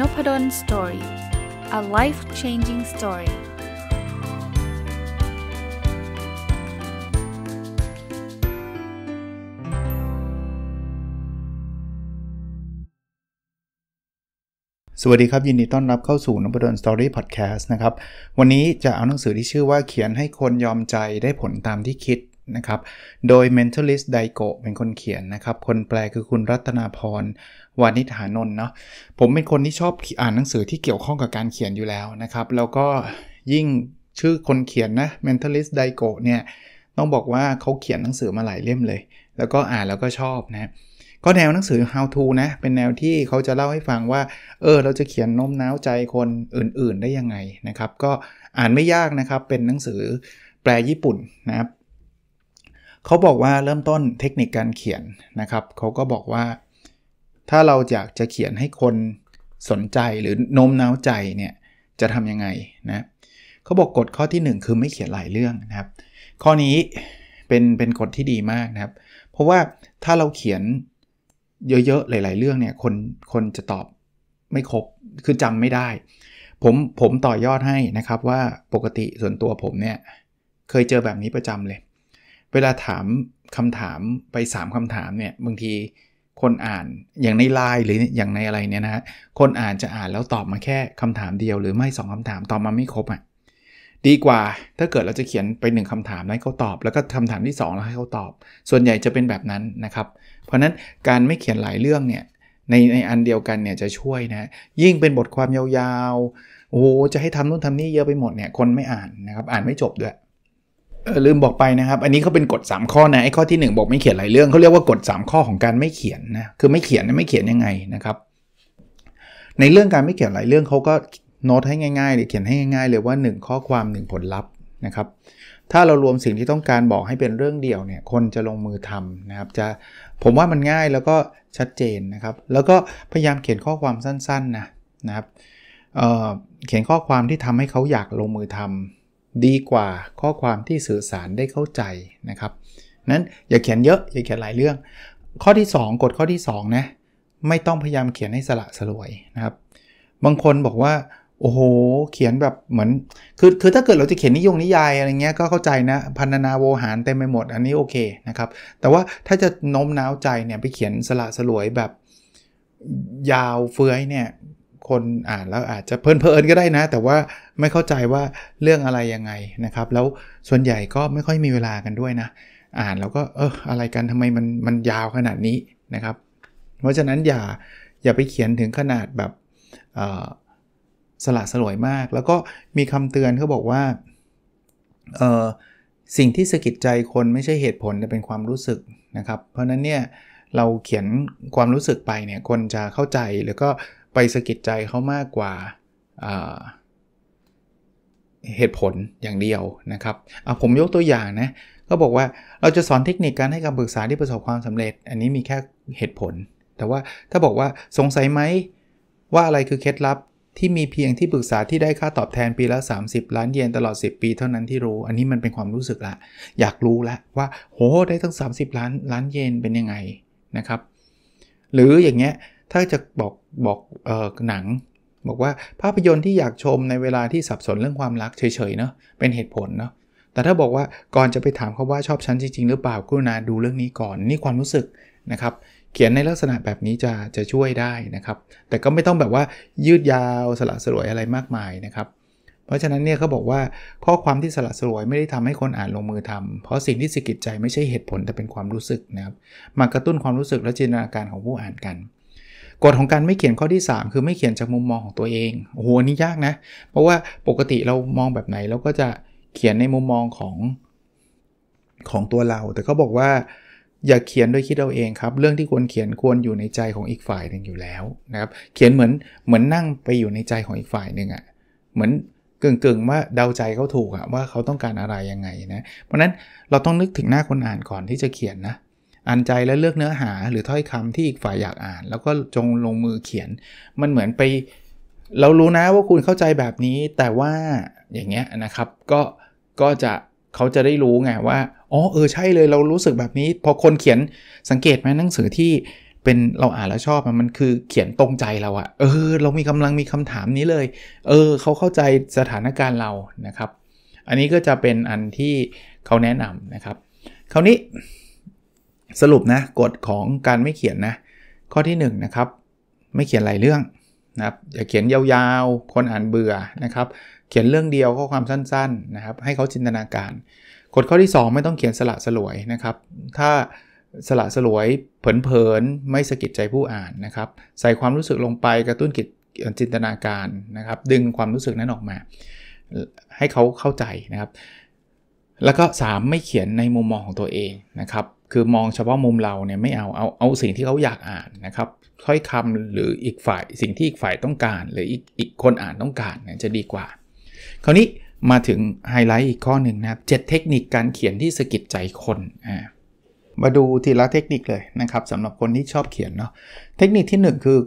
n o p ด d o สตอรี่ a life changing story สวัสดีครับ ยินดีต้อนรับเข้าสู่นบดลสตอรี่พอดแคสต์นะครับ วันนี้จะเอาหนังสือที่ชื่อว่าเขียนให้คนยอมใจได้ผลตามที่คิดนะครับโดย Mentalist ไดโกเป็นคนเขียนนะครับคนแปลคือคุณรัตนาพรวานิฐานนท์เนาะผมเป็นคนที่ชอบอ่านหนังสือที่เกี่ยวข้องกับการเขียนอยู่แล้วนะครับ แล้วก็ยิ่งชื่อคนเขียนนะ Mentalist ไดโกเนี่ยต้องบอกว่าเขาเขียนหนังสือมาหลายเล่มเลย แล้วก็อ่านแล้วก็ชอบนะก็แนวหนังสือ how to นะเป็นแนวที่เขาจะเล่าให้ฟังว่า เออเราจะเขียนโน้มน้าวใจคนอื่นๆได้ยังไงนะครับก็อ่านไม่ยากนะครับเป็นหนังสือแปลญี่ปุ่นนะครับเขาบอกว่าเริ่มต้นเทคนิคการเขียนนะครับ เขาก็บอกว่าถ้าเราอยากจะเขียนให้คนสนใจหรือโน้มน้าวใจเนี่ยจะทำยังไงนะเขาบอกกฎข้อที่ 1 คือไม่เขียนหลายเรื่องนะครับ ข้อนี้เป็นเป็นกฎที่ดีมากนะครับเพราะว่าถ้าเราเขียนเยอะๆหลาย ๆเรื่องเนี่ยคนคนจะตอบไม่ครบคือจำไม่ได้ผมผมต่อยอดให้นะครับว่าปกติส่วนตัวผมเนี่ยเคยเจอแบบนี้ประจำเลยเวลาถามคำถามไป 3 คำถามเนี่ยบางทีคนอ่านอย่างในไลน์หรืออย่างในอะไรเนี่ยนะฮะคนอ่านจะอ่านแล้วตอบมาแค่คำถามเดียว หรือไม่ 2 คำถาม ตอบมาไม่ครบอะ่ะดีกว่าถ้าเกิดเราจะเขียนไป 1คำถามให้เขาตอบแล้วก็คำถามที่2แล้วให้เขาตอบส่วนใหญ่จะเป็นแบบนั้นนะครับเพราะนั้นการไม่เขียนหลายเรื่องเนี่ยในในอันเดียวกันเนี่ยจะช่วยนะ ยิ่งเป็นบทความยาวๆโอ้จะให้ทำนู่นทำนี่เยอะไปหมดเนี่ยคนไม่อ่านนะครับอ่านไม่จบด้วยลืมบอกไปนะครับ อันนี้เขาเป็นกฎ3ข้อนะไอ้ข้อที่1บอกไม่เขียนหลายเรื่องเขาเรียกว่ากฎ3ข้อของการไม่เขียนนะคือไม่เขียนไม่เขียนยังไงนะครับ ในเรื่องการไม่เขียนหลายเรื่องเขาก็โน้ตให้ง่ายๆเลยเขียนให้ง่ายๆเลยว่า 1 ข้อความ 1 ผลลัพธ์นะครับ ถ้าเรารวมสิ่งที่ต้องการบอกให้เป็นเรื่องเดียวเนี่ยคนจะลงมือทำนะครับ จะผมว่ามันง่ายแล้วก็ชัดเจนนะครับแล้วก็พยายามเขียนข้อความสั้นๆนะนะครับเเขียนข้อความที่ทำให้เขาอยากลงมือทำดีกว่าข้อความที่สื่อสารได้เข้าใจนะครับนั้นอย่าเขียนเยอะอย่าเขียนหลายเรื่อง ข้อที่2กฎข้อที่2นะไม่ต้องพยายามเขียนให้สละสลวยนะครับ บางคนบอกว่าโอ้โหเขียนแบบเหมือน คือคือถ้าเกิดเราจะเขียนนิยงนิยายอะไรเงี้ยก็เข้าใจนะพันนาโวหารเต็มไปหมด อันนี้โอเคนะครับแต่ว่าถ้าจะโน้มน้าวใจเนี่ยไปเขียนสละสลวยแบบ ยาวเฟื้อยเนี่ยคนอ่านแล้วอาจจะเพลินเพลินก็ได้นะ แต่ว่าไม่เข้าใจว่าเรื่องอะไรยังไงนะครับ แล้วส่วนใหญ่ก็ไม่ค่อยมีเวลากันด้วยนะ อ่านแล้วก็เอออะไรกันทำไมมันมันยาวขนาดนี้นะครับ เพราะฉะนั้นอย่าอย่าไปเขียนถึงขนาดแบบสละสลวยมาก แล้วก็มีคำเตือนเขาบอกว่าสิ่งที่สะกิดใจคนไม่ใช่เหตุผลแต่เป็นความรู้สึกนะครับ เพราะนั้นเนี่ย เราเขียนความรู้สึกไป เนี่ย คนจะเข้าใจแล้วก็ไปสะกิดใจเขามากกว่าเหตุผลอย่างเดียวนะครับเอาผมยกตัวอย่างนะก็บอกว่าเราจะสอนเทคนิคการให้คำปรึกษาที่ประสบความสำเร็จ อันนี้มีแค่เหตุผล แต่ว่าถ้าบอกว่าสงสัยไหมว่าอะไรคือเคล็ดลับ ที่มีเพียงที่ปรึกษาที่ได้ค่าตอบแทนปีละ 30ล้านเยนตลอด 10 ปี เท่านั้นที่รู้ อันนี้มันเป็นความรู้สึกละอยากรู้ละว่า โหได้ตั้ง 30 ล้านล้านเยนเป็นยังไงนะครับหรืออย่างเงี้ยถ้าจะบอกบอกออหนังบอกว่าภาพยนตร์ที่อยากชมในเวลาที่สับสนเรื่องความรักเฉยๆเนาะเป็นเหตุผลเนาะแต่ถ้าบอกว่าก่อนจะไปถามเขาว่าชอบฉันจริงๆหรือเปล่ากรุณาดูเรื่องนี้ก่อนนี่ความรู้สึกนะครับเขียนในลักษณะแบบนี้จะจะช่วยได้นะครับแต่ก็ไม่ต้องแบบว่ายืดยาวสละสลวยอะไรมากมายนะครับเพราะฉะนั้นเนี่ยเขาบอกว่าข้อความที่สละสลวยไม่ได้ทำให้คนอ่านลงมือทำ เพราะสิ่งที่สะกิดใจไม่ใช่เหตุผลแต่เป็นความรู้สึกนะครับมากระตุ้นความรู้สึกและจินตนาการของผู้อ่านกันกฎของการไม่เขียนข้อที่ 3 คือไม่เขียนจากมุมมองของตัวเองโอ้โหนี่ยากนะ เพราะว่าปกติเรามองแบบไหนเราก็จะเขียนในมุมมองของของตัวเรา แต่เขาบอกว่า อย่าเขียนโดยคิดเราเองครับ เรื่องที่ควรเขียนควรอยู่ในใจของอีกฝ่ายหนึ่งอยู่แล้วนะครับ เขียนเหมือนเหมือนนั่งไปอยู่ในใจของอีกฝ่ายหนึ่งอะ่ะเหมือนกึ่งๆ่งว่าเดาใจเขาถูกอะว่าเขาต้องการอะไรยังไงนะ เพราะนั้นเราต้องนึกถึงหน้าคนอ่านก่อนที่จะเขียนนะอันใจ และเลือกเนื้อหาหรือถ้อยคำที่อีกฝ่ายอยากอ่าน แล้วก็จงลงมือเขียนมันเหมือนไป เรารู้นะว่าคุณเข้าใจแบบนี้ แต่ว่าอย่างเงี้ยนะครับ ก็ก็จะเขาจะได้รู้ไงว่าอ๋อเออใช่เลย เรารู้สึกแบบนี้ พอคนเขียนสังเกตไหมหนังสือที่เป็นเราอ่านแล้วชอบ มันคือเขียนตรงใจเราอะเออ เรามีกำลังมีคำถามนี้เลย เออ เขาเข้าใจสถานการณ์เรานะครับ อันนี้ก็จะเป็นอันที่เขาแนะนำนะครับ คราวนี้สรุปนะกฎของการไม่เขียนนะข้อที่1นนะครับไม่เขียนหลายเรื่องนะครับอย่าเขียนยาวๆ คนอ่านเบื่อนะครับ เขียนเรื่องเดียวข้อความสั้นๆนะครับให้เขาจินตนาการกฎข้อที่ 2 ไม่ต้องเขียนสละสลวยนะครับ ถ้าสละสลวยเผลอๆไม่สะกิดใจผู้อ่านนะครับ ใส่ความรู้สึกลงไปกระตุ้นกิจจินตนาการนะครับ ดึงความรู้สึกนั้นออกมา ให้เขาเข้าใจนะครับ แล้วก็ 3 ไม่เขียนในมุมมองของตัวเองนะครับคือมองเฉพาะมุมเราเนี่ยไม่เอาเอาเอาสิ่งที่เขาอยากอ่านนะครับถ้อยคำหรืออีกฝ่ายสิ่งที่อีกฝ่ายต้องการ หรืออีกอีกคนอ่านต้องการเนี่ยจะดีกว่า คราวนี้มาถึงไฮไลท์อีกข้อหนึ่งนะเจ็ดเทคนิคการเขียนที่สะกิดใจคนอ่ามาดูทีละเทคนิคเลยนะครับสำหรับคนที่ชอบเขียนเนาะเทคนิคที่ 1 คือ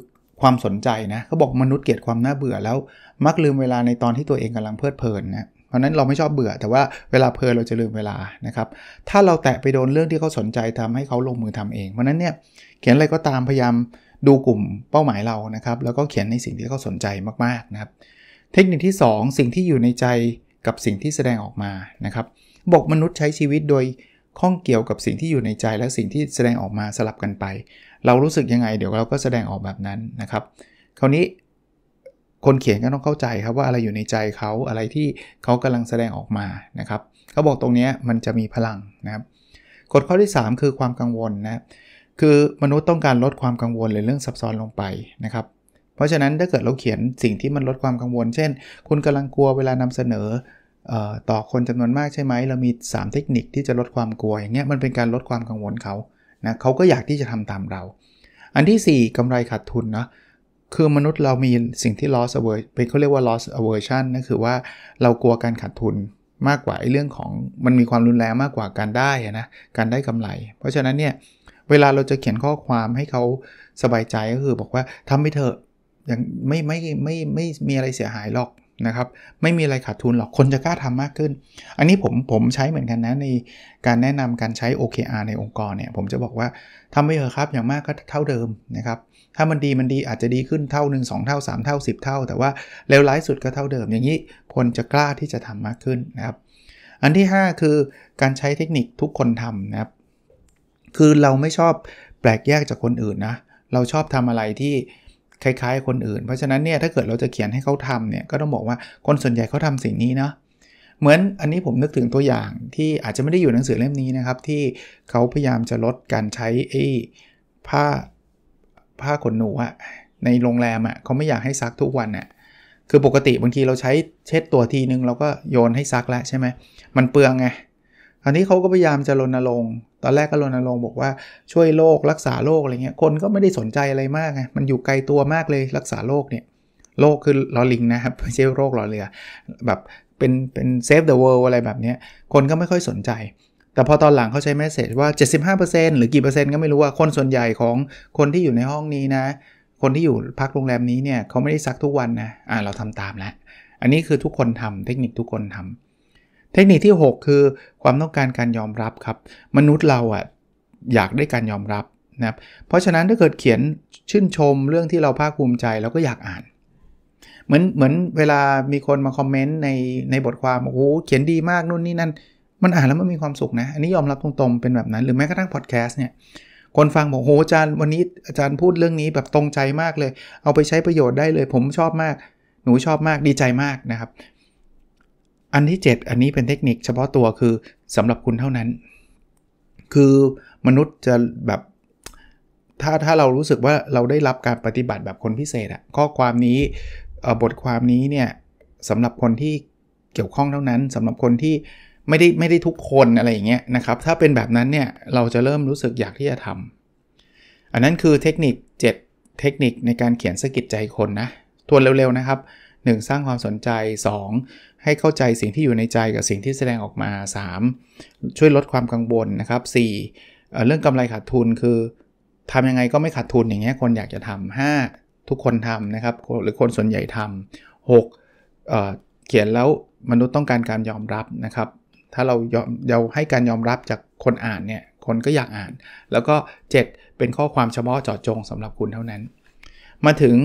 ความสนใจนะเขาบอกมนุษย์เกลียดความน่าเบื่อแล้ว มักลืมเวลาในตอนที่ตัวเองกำลังเพลิดเพลินนะราะนั้นเราไม่ชอบเบื่อ แต่ว่าเวลาเพลินเราจะลืมเวลานะครับถ้าเราแตะไปโดนเรื่องที่เขาสนใจทำให้เขาลงมือทำเองเพราะนั้นเนี่ยเขียนอะไรก็ตามพยายามดูกลุ่มเป้าหมายเรานะครับ แล้วก็เขียนในสิ่งที่เขาสนใจมากๆนะครับเทคนิคที่ 2 สิ่งที่อยู่ในใจกับสิ่งที่แสดงออกมานะครับบอกมนุษย์ใช้ชีวิตโดยข้องเกี่ยวกับสิ่งที่อยู่ในใจและสิ่งที่แสดงออกมาสลับกันไป เรารู้สึกยังไง เดี๋ยวเราก็แสดงออกแบบนั้นนะครับ คราวนี้คนเขียนก็ต้องเข้าใจครับว่าอะไรอยู่ในใจเขาอะไรที่เขากำลังแสดงออกมานะครับเขาบอกตรงนี้มันจะมีพลังนะครับกฎข้อที่ 3 คือความกังวลนะคือมนุษย์ต้องการลดความกังวลหรือเรื่องซับซ้อนลงไปนะครับเพราะฉะนั้นถ้าเกิดเราเขียนสิ่งที่มันลดความกังวล เช่นคุณกำลังกลัวเวลานำเสนอ ต่อคนจำนวนมากใช่ไหมเรามี 3 เทคนิคที่จะลดความกลัวอย่างเงี้ยมันเป็นการลดความกังวลเขานะเขาก็อยากที่จะทำตามเรา อันที่ 4 กำไรขาดทุนเนาะคือมนุษย์เรามีสิ่งที่ loss aversion เป็นเขาเรียกว่า loss aversion นั่นคือว่าเรากลัวการขาดทุนมากกว่าไอ้เรื่องของมันมีความรุนแรงมากกว่าการได้นะ การได้กำไร เพราะฉะนั้นเนี่ย เวลาเราจะเขียนข้อความให้เขาสบายใจ ก็คือบอกว่าทำไปเถอะยังไม่ไม่ไม่ไม่มีอะไรเสียหายหรอกนะครับไม่มีอะไรขาดทุนหรอก คนจะกล้าทำมากขึ้น อันนี้ผมผมใช้เหมือนกันนะในการแนะนำการใช้ OKR ในองค์กรเนี่ยผมจะบอกว่าทำไม่เหอะครับอย่างมากก็เท่าเดิมนะครับ ถ้ามันดีมันดีอาจจะดีขึ้นเท่า1งเท่า 3 เท่า 10 เท่า แต่ว่าเลวร้ายสุดก็เท่าเดิมอย่างนี้คนจะกล้าที่จะทำมากขึ้นนะครับ อันที่ 5 คือการใช้เทคนิคทุกคนทำนะครับคือเราไม่ชอบแปลกแยกจากคนอื่นนะเราชอบทำอะไรที่คล้ายๆคนอื่นเพราะฉะนั้นเนี่ยถ้าเกิดเราจะเขียนให้เขาทำเนี่ยก็ต้องบอกว่าคนส่วนใหญ่เขาทำสิ่งนี้เนาะเหมือนอันนี้ผมนึกถึงตัวอย่างที่อาจจะไม่ได้อยู่หนังสือเล่มนี้นะครับที่เขาพยายามจะลดการใช้ไอ้ผ้าผ้าขนหนูอะในโรงแรมอะเขาไม่อยากให้ซักทุกวันอะคือปกติบางทีเราใช้เช็ดตัวทีนึงเราก็โยนให้ซักแล้วใช่ไหมมันเปลืองไงอันนี้เขาก็พยายามจะรณรงค์ตอนแรกก็รณรงค์บอกว่าช่วยโรครักษาโรคอะไรเงี้ย คนก็ไม่ได้สนใจอะไรมากไงมันอยู่ไกลตัวมากเลยรักษาโรคเนี่ยโรคคือลอลิงนะครับไม่ใช่โรคลอเรือ แบบเป็นเป็นเซฟเดอะเวิลด์อะไรแบบนี้คนก็ไม่ค่อยสนใจ แต่พอตอนหลังเขาใช้เมสเซจว่า 75%หรือ กี่เปอร์เซ็นต์ก็ไม่รู้ว่าคนส่วนใหญ่ของคนที่อยู่ในห้องนี้นะ คนที่อยู่พักโรงแรมนี้เนี่ยเขาไม่ได้ซักทุกวันนะอ่าเราทำตามแล้วอันนี้คือทุกคนทำเทคนิคทุกคนทำเทคนิคที่ 6 คือความต้องการการยอมรับครับ มนุษย์เราอะ่ะอยากได้การยอมรับนะครับ เพราะฉะนั้นถ้าเกิดเขียนชื่นชมเรื่องที่เราภาคภูมิใจเราก็อยากอ่าน เหมือนเหมือนเวลามีคนมาคอมเมนต์ในในบทความโอ้โหเขียนดีมากนู่นนี่นั่น มันอ่านแล้วมันมีความสุขนะ อันนี้ยอมรับตรงๆเป็นแบบนั้นหรือแม้กระทั่งพอดแคสต์เนี่ย คนฟังบอกโหอาจารย์วันนี้อาจารย์พูดเรื่องนี้แบบตรงใจมากเลย เอาไปใช้ประโยชน์ได้เลย ผมชอบมาก หนูชอบมากดีใจมากนะครับอันที่ 7 อันนี้เป็นเทคนิคเฉพาะตัวคือสำหรับคุณเท่านั้น คือมนุษย์จะแบบ ถ้าถ้าเรารู้สึกว่าเราได้รับการปฏิบัติแบบคนพิเศษอะข้อความนี้บทความนี้เนี่ยสำหรับคนที่เกี่ยวข้องเท่านั้น สำหรับคนที่ไม่ได้ไม่ได้ทุกคนอะไรอย่างเงี้ยนะครับถ้าเป็นแบบนั้นเนี่ยเราจะเริ่มรู้สึกอยากที่จะทำอันนั้นคือเทคนิค 7 เทคนิคในการเขียนสกิดใจคนนะทวนเร็วๆ นะครับ 1. สร้างความสนใจ 2. ให้เข้าใจสิ่งที่อยู่ในใจกับสิ่งที่แสดงออกมา 3. ช่วยลดความกังวลนะครับ 4. เรื่องกำไรขาดทุนคือทำยังไงก็ไม่ขาดทุนอย่างเงี้ยคนอยากจะทำ 5. ทุกคนทำนะครับ หรือคนส่วนใหญ่ทำ 6. เเขียนแล้วมนุษย์ต้องการการยอมรับนะครับ ถ้าเรายอมเราให้การยอมรับจากคนอ่านเนี่ยคนก็อยากอ่าน แล้วก็ 7 เป็นข้อความเฉพาะเจาะจงสำหรับคุณเท่านั้น มาถึง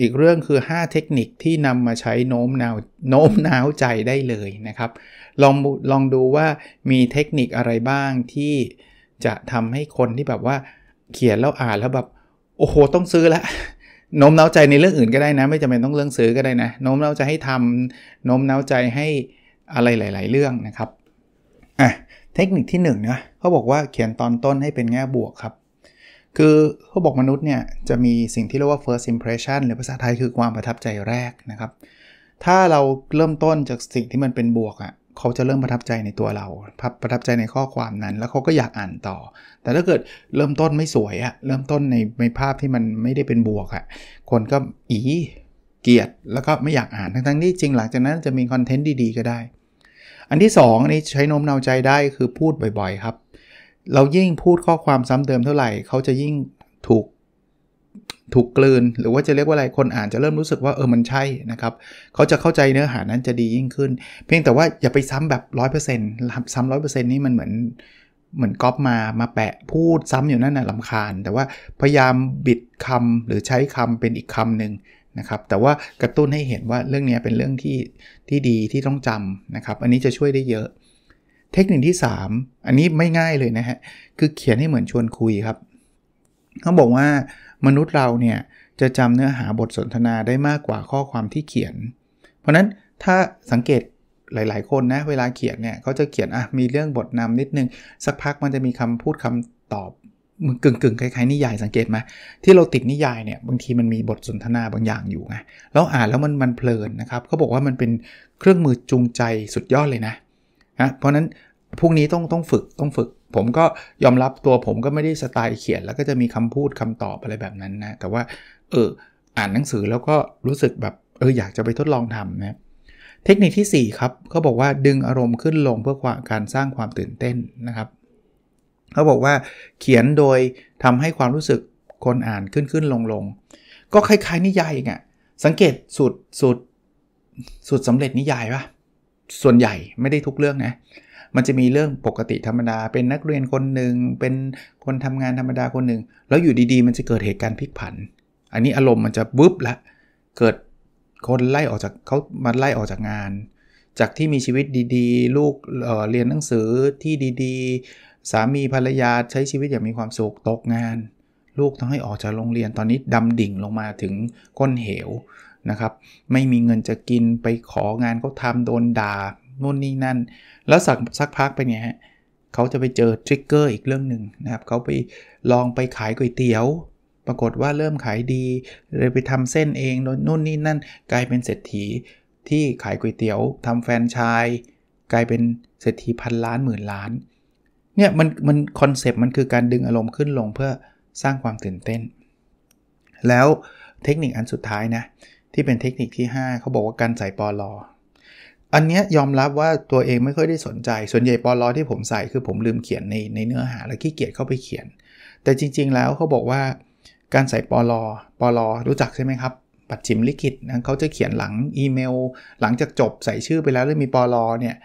อีกเรื่องคือ 5 เทคนิคที่นำมาใช้โน้มน้าวโน้มน้าวใจได้เลยนะครับลองลองดูว่ามีเทคนิคอะไรบ้างที่จะทำให้คนที่แบบว่าเขียนแล้วอ่านแล้วแบบโอ้โหต้องซื้อละโน้มน้าวใจในเรื่องอื่นก็ได้นะ ไม่จำเป็นต้องเรื่องซื้อก็ได้นะโน้มน้าวใจให้ทำโน้มน้าวใจให้อะไรหลาย ๆ เรื่องนะครับอ่ะเทคนิคที่1นึ่งนะเขาบอกว่าเขียนตอนต้นให้เป็นแง่บวกครับคือเขาบอกมนุษย์เนี่ยจะมีสิ่งที่เรียกว่า first impression หรือภาษาไทยคือความประทับใจแรกนะครับ ถ้าเราเริ่มต้นจากสิ่งที่มันเป็นบวกอะ่ะเขาจะเริ่มประทับใจในตัวเรา ประทับใจในข้อความนั้นแล้วเขาก็อยากอ่านต่อ แต่ถ้าเกิดเริ่มต้นไม่สวยอะเริ่มต้นในในภาพที่มันไม่ได้เป็นบวกอะคนก็อีเกลียดแล้วก็ไม่อยากอ่าน ทั้งๆที่จริงหลังจากนั้นจะมีคอนเทนต์ดีๆก็ได้ อันที่2อันนี้ใช้นมเนาวใจได้คือพูดบ่อย ๆ ครับเรายิ่งพูดข้อความซ้ำเดิมเท่าไหร่ เขาจะยิ่งถูกถูกกลืน หรือว่าจะเรียกว่าอะไรคนอ่านจะเริ่มรู้สึกว่าเออมันใช่นะครับ เขาจะเข้าใจเนื้อหานั้นจะดียิ่งขึ้น เพียงแต่ว่าอย่าไปซ้ำแบบ 100%ซ้ำร์เซ็นี่มันเหมือน เหมือนก๊อปมา มาแปะพูดซ้ำอยู่นั่นนะลำคาญ แต่ว่าพยายามบิดคำหรือใช้คำเป็นอีกคำนึงนะครับ แต่ว่ากระตุ้นให้เห็นว่าเรื่องนี้เป็นเรื่องที่ที่ดีที่ต้องจำนะครับ อันนี้จะช่วยได้เยอะเทคนิคที่ 3 อันนี้ไม่ง่ายเลยนะฮะ คือเขียนให้เหมือนชวนคุยครับ เขาบอกว่ามนุษย์เราเนี่ย จะจำเนื้อหาบทสนทนาได้มากกว่าข้อความที่เขียน เพราะนั้นถ้าสังเกตหลายๆ คนนะ เวลาเขียนเนี่ย เขาจะเขียนอ่ะ มีเรื่องบทนำนิดนึง สักพักมันจะมีคำพูดคำตอบมันกึ่งๆคล้าย ๆ นิยายสังเกตไหมที่เราติดนิยายเนี่ยบางทีมันมีบทสนทนาบางอย่างอยู่ไงเราอ่านแล้วมันมันเพลินนะครับเขาบอกว่ามันเป็นเครื่องมือจูงใจสุดยอดเลยนะเนะเพราะนั้นพวกนี้ต้องต้องฝึกต้องฝึกผมก็ยอมรับตัวผมก็ไม่ได้สไตล์เขียนแล้วก็จะมีคำพูดคำตอบอะไรแบบนั้นนะแต่ว่าเอออ่านหนังสือแล้วก็รู้สึกแบบเอออยากจะไปทดลองทำนะเทคนิคที่ 4 ครับเขาบอกว่าดึงอารมณ์ขึ้นลงเพื่อความการสร้างความตื่นเต้นนะครับเขาบอกว่าเขียนโดยทำให้ความรู้สึกคนอ่านขึ้นขึ้นลงลงก็คล้ายๆ นิยายอ่อะสังเกตสูตรสูตรสูตรสำเร็จนิยายปะส่วนใหญ่ไม่ได้ทุกเรื่องนะ มันจะมีเรื่องปกติธรรมดา เป็นนักเรียนคนหนึ่ง เป็นคนทำงานธรรมดาคนหนึ่ง แล้วอยู่ดีๆ มันจะเกิดเหตุการณ์พลิกผัน อันนี้อารมณ์มันจะบึ้บละ เกิดคนไล่ออกจากเขามาไล่ออกจากงาน จากที่มีชีวิตดีๆ ลูกเเรียนหนังสือที่ดีๆ สามีภรรยาใช้ชีวิตอย่างมีความสุขตกงาน ลูกต้องให้ออกจากโรงเรียนตอนนี้ดำดิ่งลงมาถึงก้นเหวนะครับไม่มีเงินจะกินไปของานเขาทำโดนด่านู่นนี่นั่นแล้วสักสักพักไปเนี่ยเขาจะไปเจอทริกเกอร์อีกเรื่องหนึ่งนะครับ เขาไปลองไปขายก๋วยเตี๋ยว ปรากฏว่าเริ่มขายดีเลยไปทำเส้นเองนู่นนี่นั่นกลายเป็นเศรษฐีที่ขายก๋วยเตี๋ยวทำแฟนชายกลายเป็นเศรษฐีพันล้านหมื่นล้านเนี่ยมันมันคอนเซปต์มันคือการดึงอารมณ์ขึ้นลงเพื่อสร้างความตื่นเต้น แล้วเทคนิคอันสุดท้ายนะที่เป็นเทคนิคที่ 5เขาบอกว่าการใส่ปอลออันนี้ยอมรับว่าตัวเองไม่ค่อยได้สนใจ ส่วนใหญ่ปอลอที่ผมใส่คือผมลืมเขียนในในเนื้อหาและขี้เกียจเข้าไปเขียน แต่จริง ๆ แล้วเขาบอกว่าการใส่ปอลอปอลอรู้จักใช่ไหมครับ ปัดจิมลิขิตนะเขาจะเขียนหลังอีเมล หลังจากจบใส่ชื่อไปแล้วแล้วมีปอลอเนี่ย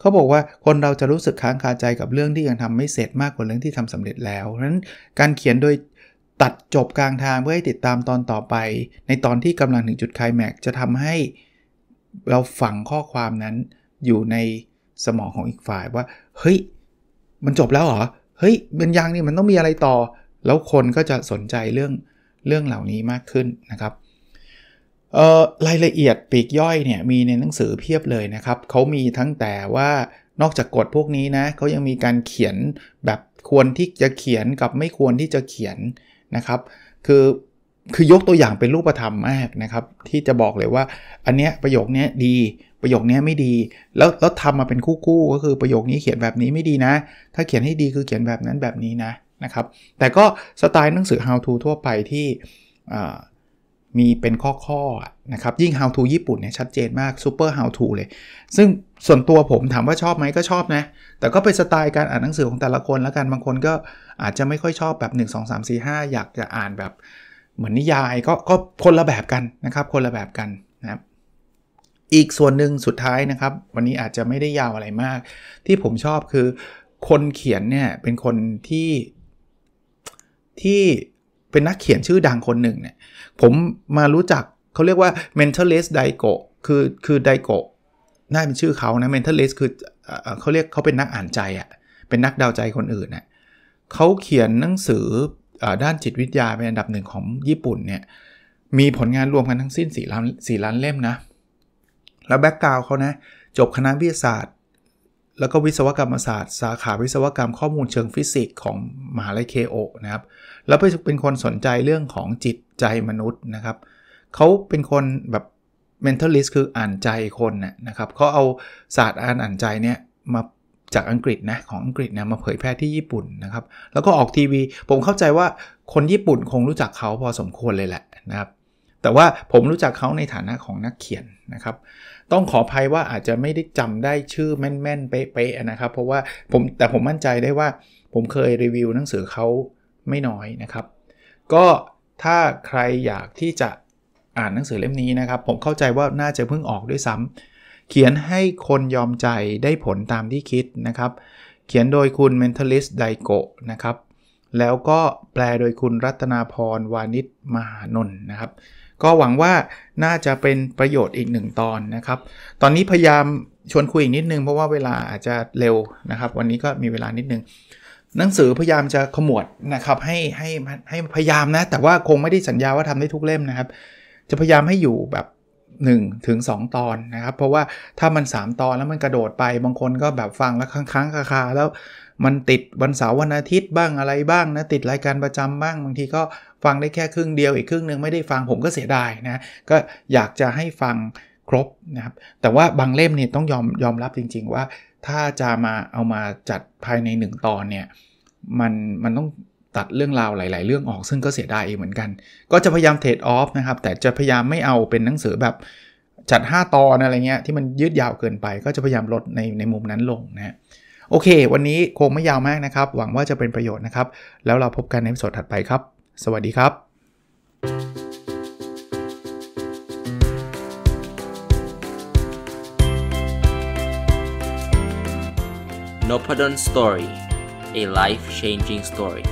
เขาบอกว่าคนเราจะรู้สึกค้างคาใจกับเรื่องที่ยังทำไม่เสร็จมากกว่าเรื่องที่ทำสำเร็จแล้วนั้นการเขียนโดยตัดจบกลางทางเพื่อให้ติดตามตอนต่อไป ในตอนที่กำลังถึงจุดคลแม็กจะทำให้เราฝังข้อความนั้นอยู่ในสมองของอีกฝ่ายว่า เฮ้ย มันจบแล้วเหรอ เฮ้ยป็นยังนี่มันต้องมีอะไรต่อ แล้วคนก็จะสนใจเรื่องเรื่องเหล่านี้มากขึ้นนะครับ รายละเอียดปีกย่อยเนี่ยมีในหนังสือเพียบเลยนะครับ เขามีทั้งแต่ว่านอกจากกฎพวกนี้นะเขายังมีการเขียนแบบควรที่จะเขียนกับไม่ควรที่จะเขียนนะครับคือ คือยกตัวอย่างเป็นรูปธรรมมากนะครับที่จะบอกเลยว่าอันเนี้ยประโยคนี้ดีประโยคนี้ไม่ดีแล้วแล้วทำมาเป็นคู่คู่ก็คือประโยคนี้เขียนแบบนี้ไม่ดีนะ ถ้าเขียนให้ดีคือเขียนแบบนั้นแบบนี้นะนะครับแต่ก็สไตล์หนังสือ how to ทั่วไปที่มีเป็นข้อๆนะครับยิ่ง how to ญี่ปุ่นเนี่ยชัดเจนมาก super how to เลย ซึ่งส่วนตัวผมถามว่าชอบไหมก็ชอบนะ แต่ก็เป็นสไตล์การอ่านหนังสือของแต่ละคนแล้วกันบางคนก็อาจจะไม่ค่อยชอบแบบ 1 2 3 4 5 อยากจะอ่านแบบเหมือนนิยายก็ก็คนละแบบกันนะครับคนละแบบกันนะครับอีกส่วนหนึ่งสุดท้ายนะครับวันนี้อาจจะไม่ได้ยาวอะไรมาก ที่ผมชอบคือคนเขียนเนี่ยเป็นคนที่ที่เป็นนักเขียนชื่อดังคนหนึ่งเนี่ย ผมมารู้จักเขาเรียกว่า mentalist ไดโกะคือคือไดโกะน่าเป็นชื่อเขานะ mentalist คือเขาเรียกเขาเป็นนักอ่านใจอะ่ะ เป็นนักดาวใจคนอื่นเน่ยเขาเขียนหนังสือด้านจิตวิทยาเป็นอันดับหนึ่งของญี่ปุ่นเนี่ย มีผลงานรวมกันทั้งสิ้น 4 ล้าน4ล้านเล่มนะ แล้วแบ็กกราวเขานะจบคณะวิทยาศาสตร์แล้วก็วิศวกรรมศาสตร์สาขาวิศวกรรมข้อมูลเชิงฟิสิกส์ของมหาลัยเคโอนะครับ แล้วเป็นคนสนใจเรื่องของจิตใจมนุษย์นะครับ เขาเป็นคนแบบ mentalist คืออ่านใจคนนะครับเขาเอาศาสตร์อ่านอ่านใจเนี่ยมาจากอังกฤษนะของอังกฤษนะมาเผยแพร่ที่ญี่ปุ่นนะครับ แล้วก็ออกทีวี ผมเข้าใจว่าคนญี่ปุ่นคงรู้จักเขาพอสมควรเลยแหละนะครับแต่ว่าผมรู้จักเขาในฐานะของนักเขียนนะครับ ต้องขออภัยว่าอาจจะไม่ได้จำได้ชื่อ แม่นๆเป๊ะๆนะครับ เพราะว่าผมแต่ผมมั่นใจได้ว่าผมเคยรีวิวหนังสือเขาไม่น้อยนะครับ ก็ถ้าใครอยากที่จะอ่านหนังสือเล่มนี้นะครับ ผมเข้าใจว่าน่าจะเพิ่งออกด้วยซ้ำ เขียนให้คนยอมใจได้ผลตามที่คิดนะครับ เขียนโดยคุณ Mentalist ไดโกะนะครับ แล้วก็แปลโดยคุณรัตนาพรวานิชมหานนท์นะครับก็หวังว่าน่าจะเป็นประโยชน์อีกหนึ่งตอนนะครับ ตอนนี้พยายามชวนคุยอีกนิดนึงเพราะว่าเวลาอาจจะเร็วนะครับ วันนี้ก็มีเวลานิดนึง หนังสือพยายามจะขมวดนะครับให้ให้ให้พยายามนะ แต่ว่าคงไม่ได้สัญญาว่าทำได้ทุกเล่มนะครับ จะพยายามให้อยู่แบบ1ถึง2ตอนนะครับ เพราะว่าถ้ามัน 3 ตอนแล้วมันกระโดดไปบางคนก็แบบฟังแล้วค้างๆคาๆแล้วมันติดวันเสาร์วันอาทิตย์บ้างอะไรบ้างนะติดรายการประจำบ้างบางทีก็ฟังได้แค่ครึ่งเดียวอีกครึ่งหนึ่งไม่ได้ฟังผมก็เสียดายนะก็อยากจะให้ฟังครบนะครับแต่ว่าบางเล่มเนี่ยต้องยอมยอมรับจริงๆ ว่าถ้าจะมาเอามาจัดภายใน1ตอนเนี่ยมันมันต้องตัดเรื่องราวหลาย ๆ เรื่องออกซึ่งก็เสียดายเองเหมือนกัน ก็จะพยายามเทรดออฟนะครับ แต่จะพยายามไม่เอาเป็นหนังสือแบบจัด 5ตอนอะไรเงี้ย ที่มันยืดยาวเกินไป ก็จะพยายามลดในในมุมนั้นลงนะ โอเควันนี้คงไม่ยาวมากนะครับ หวังว่าจะเป็นประโยชน์นะครับ แล้วเราพบกันในสดถัดไปครับ สวัสดีครับ n o p ด d o n Story a life changing story